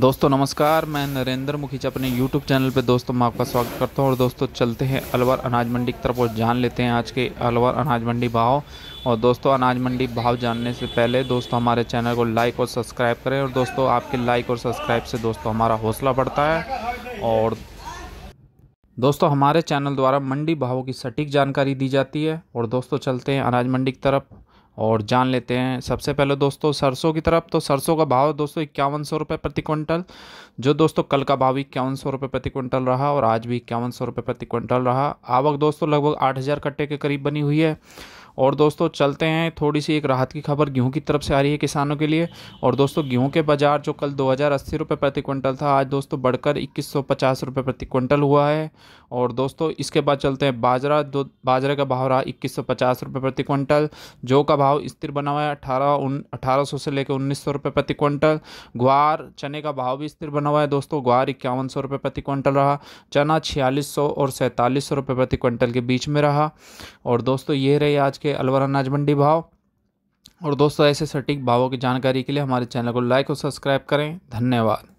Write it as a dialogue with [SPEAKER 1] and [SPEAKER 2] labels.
[SPEAKER 1] दोस्तों नमस्कार मैं नरेंद्र मुखीच अपने YouTube चैनल पे दोस्तों मैं आपका स्वागत करता हूँ और दोस्तों चलते हैं अलवर अनाज मंडी की तरफ और जान लेते हैं आज के अलवर अनाज मंडी भाव और दोस्तों अनाज मंडी भाव जानने से पहले दोस्तों हमारे चैनल को लाइक और सब्सक्राइब करें और दोस्तों आपके लाइक और सब्सक्राइब से दोस्तों हमारा हौसला बढ़ता है और दोस्तों हमारे चैनल द्वारा मंडी भावों की सटीक जानकारी दी जाती है और दोस्तों चलते हैं अनाज मंडी की तरफ और जान लेते हैं सबसे पहले दोस्तों सरसों की तरफ तो सरसों का भाव दोस्तों इक्यावन सौ रुपये प्रति क्विंटल जो दोस्तों कल का भाव इक्यावन सौ रुपये प्रति क्विंटल रहा और आज भी इक्यावन सौ रुपये प्रति क्विंटल रहा आवक दोस्तों लगभग आठ हज़ार कट्टे के करीब बनी हुई है और दोस्तों चलते हैं थोड़ी सी एक राहत की खबर गेहूँ की तरफ से आ रही है किसानों के लिए और दोस्तों गेहूँ के बाज़ार जो कल दो हज़ार अस्सी रुपये प्रति क्विंटल था आज दोस्तों बढ़कर इक्कीस सौ पचास रुपये प्रति क्विंटल हुआ है और दोस्तों इसके बाद चलते हैं बाजरा दो बाजरे का भाव रहा इक्कीस सौ पचास रुपये प्रति क्विंटल जो का भाव स्थिर बना हुआ है अठारह उन अठारह सौ से लेकर उन्नीस सौ रुपये प्रति क्विंटल ग्वार चने का भाव भी स्थिर बना हुआ है दोस्तों ग्वार इक्यावन सौ रुपये प्रति क्विंटल रहा चना छियालीस सौ और सैंतालीस सौ रुपये प्रति क्विंटल के बीच में रहा और दोस्तों ये रही आज के अलवर अनाज मंडी भाव और दोस्तों ऐसे सटीक भावों की जानकारी के लिए हमारे चैनल को लाइक और सब्सक्राइब करें धन्यवाद